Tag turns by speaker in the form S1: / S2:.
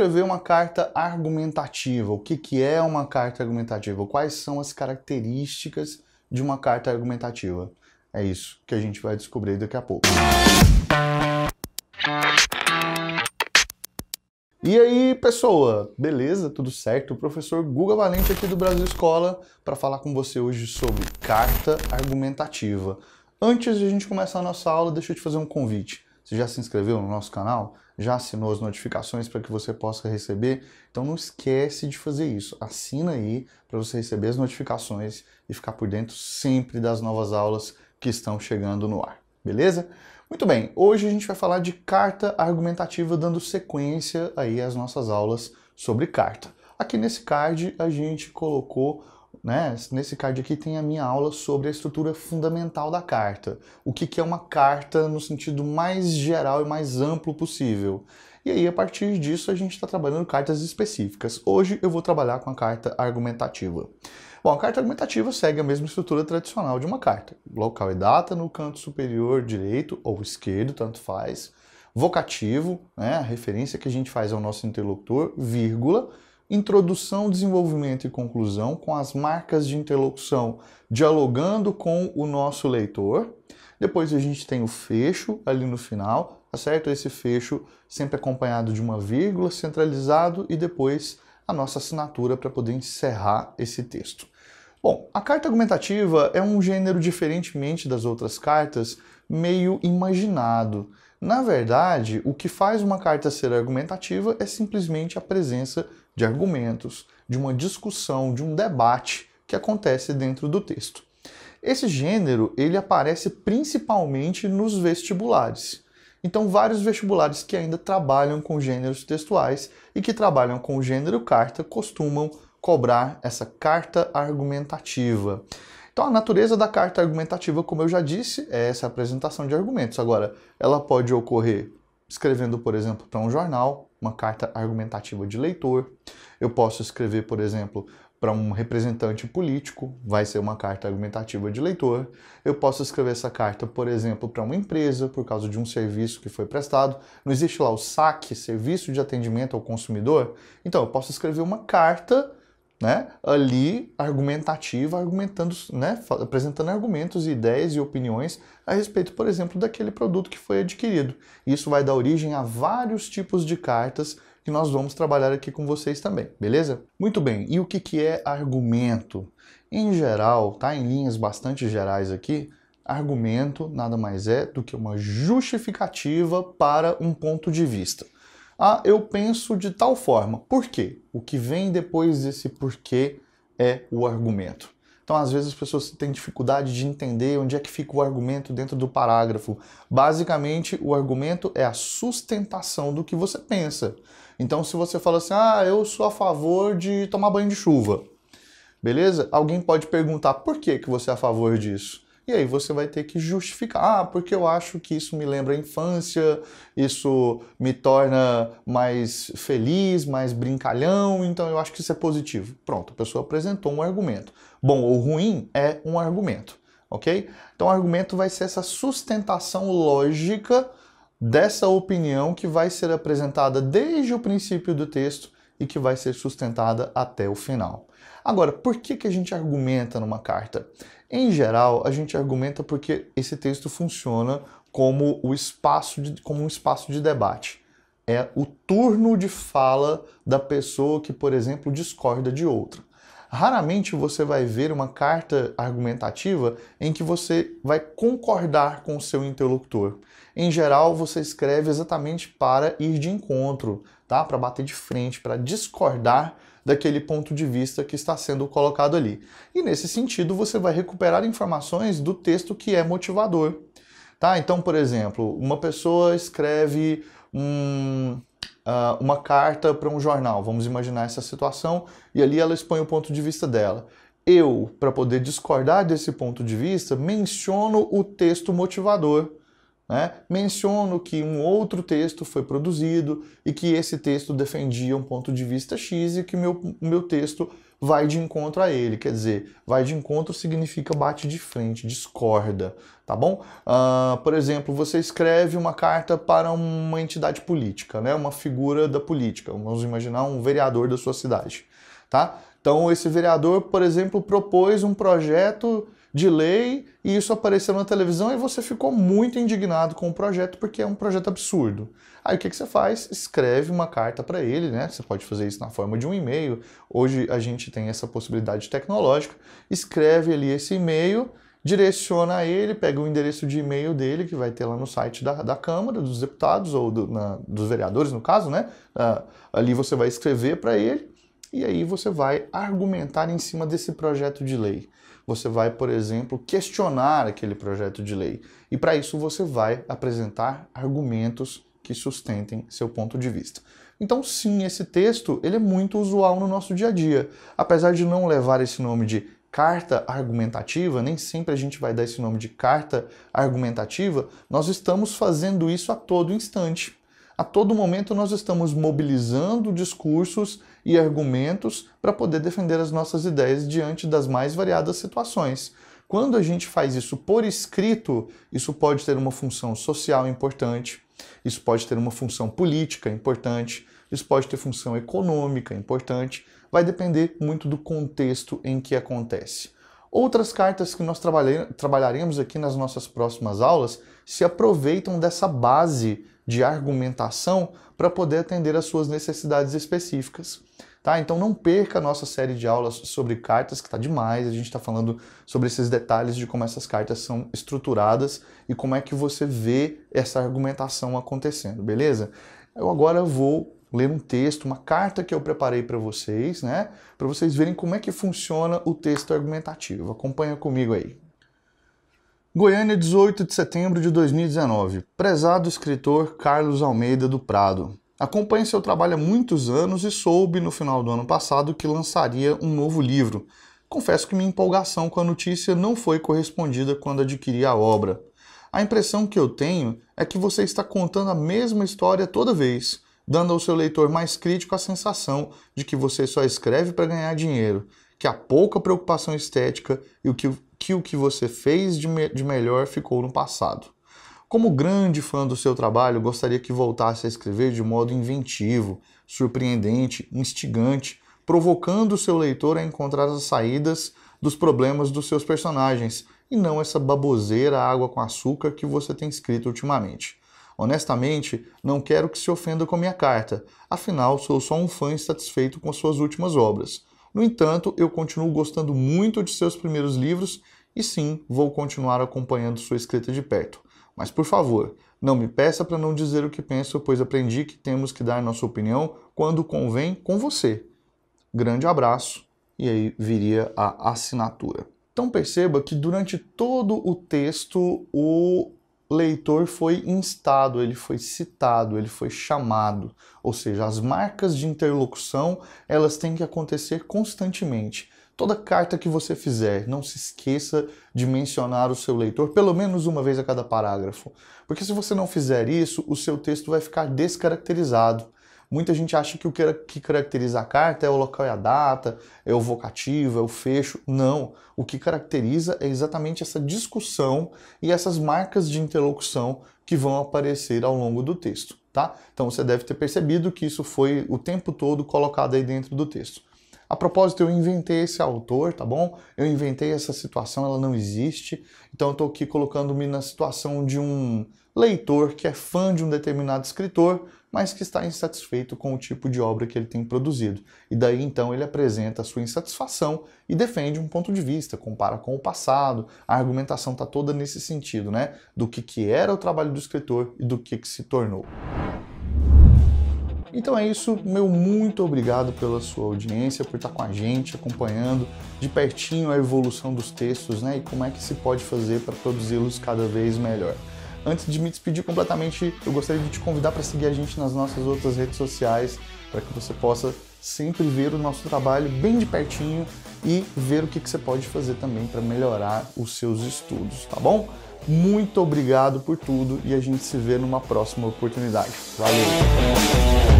S1: escrever uma carta argumentativa. O que, que é uma carta argumentativa? Quais são as características de uma carta argumentativa? É isso que a gente vai descobrir daqui a pouco. E aí, pessoa? Beleza? Tudo certo? O professor Guga Valente aqui do Brasil Escola para falar com você hoje sobre carta argumentativa. Antes de a gente começar a nossa aula, deixa eu te fazer um convite. Você já se inscreveu no nosso canal? já assinou as notificações para que você possa receber. Então não esquece de fazer isso. Assina aí para você receber as notificações e ficar por dentro sempre das novas aulas que estão chegando no ar. Beleza? Muito bem, hoje a gente vai falar de carta argumentativa dando sequência aí às nossas aulas sobre carta. Aqui nesse card a gente colocou né? Nesse card aqui tem a minha aula sobre a estrutura fundamental da carta. O que, que é uma carta no sentido mais geral e mais amplo possível. E aí, a partir disso, a gente está trabalhando cartas específicas. Hoje eu vou trabalhar com a carta argumentativa. Bom, a carta argumentativa segue a mesma estrutura tradicional de uma carta. Local e data no canto superior direito ou esquerdo, tanto faz. Vocativo, né, a referência que a gente faz ao nosso interlocutor, vírgula introdução, desenvolvimento e conclusão com as marcas de interlocução, dialogando com o nosso leitor. Depois a gente tem o fecho ali no final, tá certo? Esse fecho sempre acompanhado de uma vírgula, centralizado e depois a nossa assinatura para poder encerrar esse texto. Bom, a carta argumentativa é um gênero diferentemente das outras cartas, meio imaginado. Na verdade, o que faz uma carta ser argumentativa é simplesmente a presença de argumentos, de uma discussão, de um debate que acontece dentro do texto. Esse gênero ele aparece principalmente nos vestibulares. Então, vários vestibulares que ainda trabalham com gêneros textuais e que trabalham com o gênero carta costumam cobrar essa carta argumentativa. Então, a natureza da carta argumentativa, como eu já disse, é essa apresentação de argumentos. Agora, ela pode ocorrer escrevendo, por exemplo, para um jornal, uma carta argumentativa de leitor. Eu posso escrever, por exemplo, para um representante político, vai ser uma carta argumentativa de leitor. Eu posso escrever essa carta, por exemplo, para uma empresa, por causa de um serviço que foi prestado. Não existe lá o SAC, Serviço de Atendimento ao Consumidor? Então, eu posso escrever uma carta né, ali argumentativa, argumentando, né, apresentando argumentos, ideias e opiniões a respeito, por exemplo, daquele produto que foi adquirido. Isso vai dar origem a vários tipos de cartas que nós vamos trabalhar aqui com vocês também, beleza? Muito bem, e o que, que é argumento? Em geral, tá, em linhas bastante gerais aqui, argumento nada mais é do que uma justificativa para um ponto de vista. Ah, eu penso de tal forma. Por quê? O que vem depois desse porquê é o argumento. Então, às vezes, as pessoas têm dificuldade de entender onde é que fica o argumento dentro do parágrafo. Basicamente, o argumento é a sustentação do que você pensa. Então, se você fala assim, ah, eu sou a favor de tomar banho de chuva, beleza? Alguém pode perguntar por que, que você é a favor disso. E aí você vai ter que justificar, ah, porque eu acho que isso me lembra a infância, isso me torna mais feliz, mais brincalhão, então eu acho que isso é positivo. Pronto, a pessoa apresentou um argumento. Bom ou ruim é um argumento, ok? Então o argumento vai ser essa sustentação lógica dessa opinião que vai ser apresentada desde o princípio do texto e que vai ser sustentada até o final. Agora, por que, que a gente argumenta numa carta? Em geral, a gente argumenta porque esse texto funciona como, o espaço de, como um espaço de debate. É o turno de fala da pessoa que, por exemplo, discorda de outra. Raramente você vai ver uma carta argumentativa em que você vai concordar com o seu interlocutor. Em geral, você escreve exatamente para ir de encontro, tá? Para bater de frente, para discordar daquele ponto de vista que está sendo colocado ali. E nesse sentido, você vai recuperar informações do texto que é motivador. Tá? Então, por exemplo, uma pessoa escreve um, uh, uma carta para um jornal, vamos imaginar essa situação, e ali ela expõe o ponto de vista dela. Eu, para poder discordar desse ponto de vista, menciono o texto motivador. Né? Menciono que um outro texto foi produzido e que esse texto defendia um ponto de vista X e que meu, meu texto vai de encontro a ele. Quer dizer, vai de encontro significa bate de frente, discorda, tá bom? Uh, por exemplo, você escreve uma carta para uma entidade política, né? uma figura da política. Vamos imaginar um vereador da sua cidade. Tá? Então, esse vereador, por exemplo, propôs um projeto de lei e isso apareceu na televisão e você ficou muito indignado com o projeto porque é um projeto absurdo. Aí o que, que você faz? Escreve uma carta para ele, né? Você pode fazer isso na forma de um e-mail. Hoje a gente tem essa possibilidade tecnológica. Escreve ali esse e-mail, direciona a ele, pega o endereço de e-mail dele que vai ter lá no site da, da Câmara dos Deputados ou do, na, dos vereadores, no caso, né? Ah, ali você vai escrever para ele e aí você vai argumentar em cima desse projeto de lei. Você vai, por exemplo, questionar aquele projeto de lei. E para isso você vai apresentar argumentos que sustentem seu ponto de vista. Então, sim, esse texto ele é muito usual no nosso dia a dia. Apesar de não levar esse nome de carta argumentativa, nem sempre a gente vai dar esse nome de carta argumentativa, nós estamos fazendo isso a todo instante. A todo momento nós estamos mobilizando discursos e argumentos para poder defender as nossas ideias diante das mais variadas situações. Quando a gente faz isso por escrito, isso pode ter uma função social importante, isso pode ter uma função política importante, isso pode ter função econômica importante, vai depender muito do contexto em que acontece. Outras cartas que nós trabalharemos aqui nas nossas próximas aulas se aproveitam dessa base de argumentação para poder atender às suas necessidades específicas. Tá? Então não perca a nossa série de aulas sobre cartas, que está demais. A gente está falando sobre esses detalhes de como essas cartas são estruturadas e como é que você vê essa argumentação acontecendo, beleza? Eu agora vou ler um texto, uma carta que eu preparei para vocês, né? Para vocês verem como é que funciona o texto argumentativo. Acompanha comigo aí. Goiânia, 18 de setembro de 2019. Prezado escritor Carlos Almeida do Prado. Acompanhe seu trabalho há muitos anos e soube no final do ano passado que lançaria um novo livro. Confesso que minha empolgação com a notícia não foi correspondida quando adquiri a obra. A impressão que eu tenho é que você está contando a mesma história toda vez, dando ao seu leitor mais crítico a sensação de que você só escreve para ganhar dinheiro, que há pouca preocupação estética e o que que o que você fez de, me de melhor ficou no passado. Como grande fã do seu trabalho, gostaria que voltasse a escrever de modo inventivo, surpreendente, instigante, provocando o seu leitor a encontrar as saídas dos problemas dos seus personagens e não essa baboseira água com açúcar que você tem escrito ultimamente. Honestamente, não quero que se ofenda com minha carta, afinal sou só um fã insatisfeito com suas últimas obras. No entanto, eu continuo gostando muito de seus primeiros livros e sim, vou continuar acompanhando sua escrita de perto. Mas por favor, não me peça para não dizer o que penso, pois aprendi que temos que dar nossa opinião quando convém com você. Grande abraço, e aí viria a assinatura. Então perceba que durante todo o texto o leitor foi instado, ele foi citado, ele foi chamado. Ou seja, as marcas de interlocução, elas têm que acontecer constantemente. Toda carta que você fizer, não se esqueça de mencionar o seu leitor pelo menos uma vez a cada parágrafo. Porque se você não fizer isso, o seu texto vai ficar descaracterizado Muita gente acha que o que caracteriza a carta é o local e a data, é o vocativo, é o fecho. Não. O que caracteriza é exatamente essa discussão e essas marcas de interlocução que vão aparecer ao longo do texto, tá? Então você deve ter percebido que isso foi o tempo todo colocado aí dentro do texto. A propósito, eu inventei esse autor, tá bom? Eu inventei essa situação, ela não existe. Então eu tô aqui colocando-me na situação de um leitor que é fã de um determinado escritor, mas que está insatisfeito com o tipo de obra que ele tem produzido. E daí então ele apresenta a sua insatisfação e defende um ponto de vista, compara com o passado. A argumentação está toda nesse sentido, né? Do que, que era o trabalho do escritor e do que, que se tornou. Então é isso, meu muito obrigado pela sua audiência, por estar com a gente, acompanhando de pertinho a evolução dos textos, né? E como é que se pode fazer para produzi-los cada vez melhor. Antes de me despedir completamente, eu gostaria de te convidar para seguir a gente nas nossas outras redes sociais, para que você possa sempre ver o nosso trabalho bem de pertinho e ver o que, que você pode fazer também para melhorar os seus estudos, tá bom? Muito obrigado por tudo e a gente se vê numa próxima oportunidade. Valeu!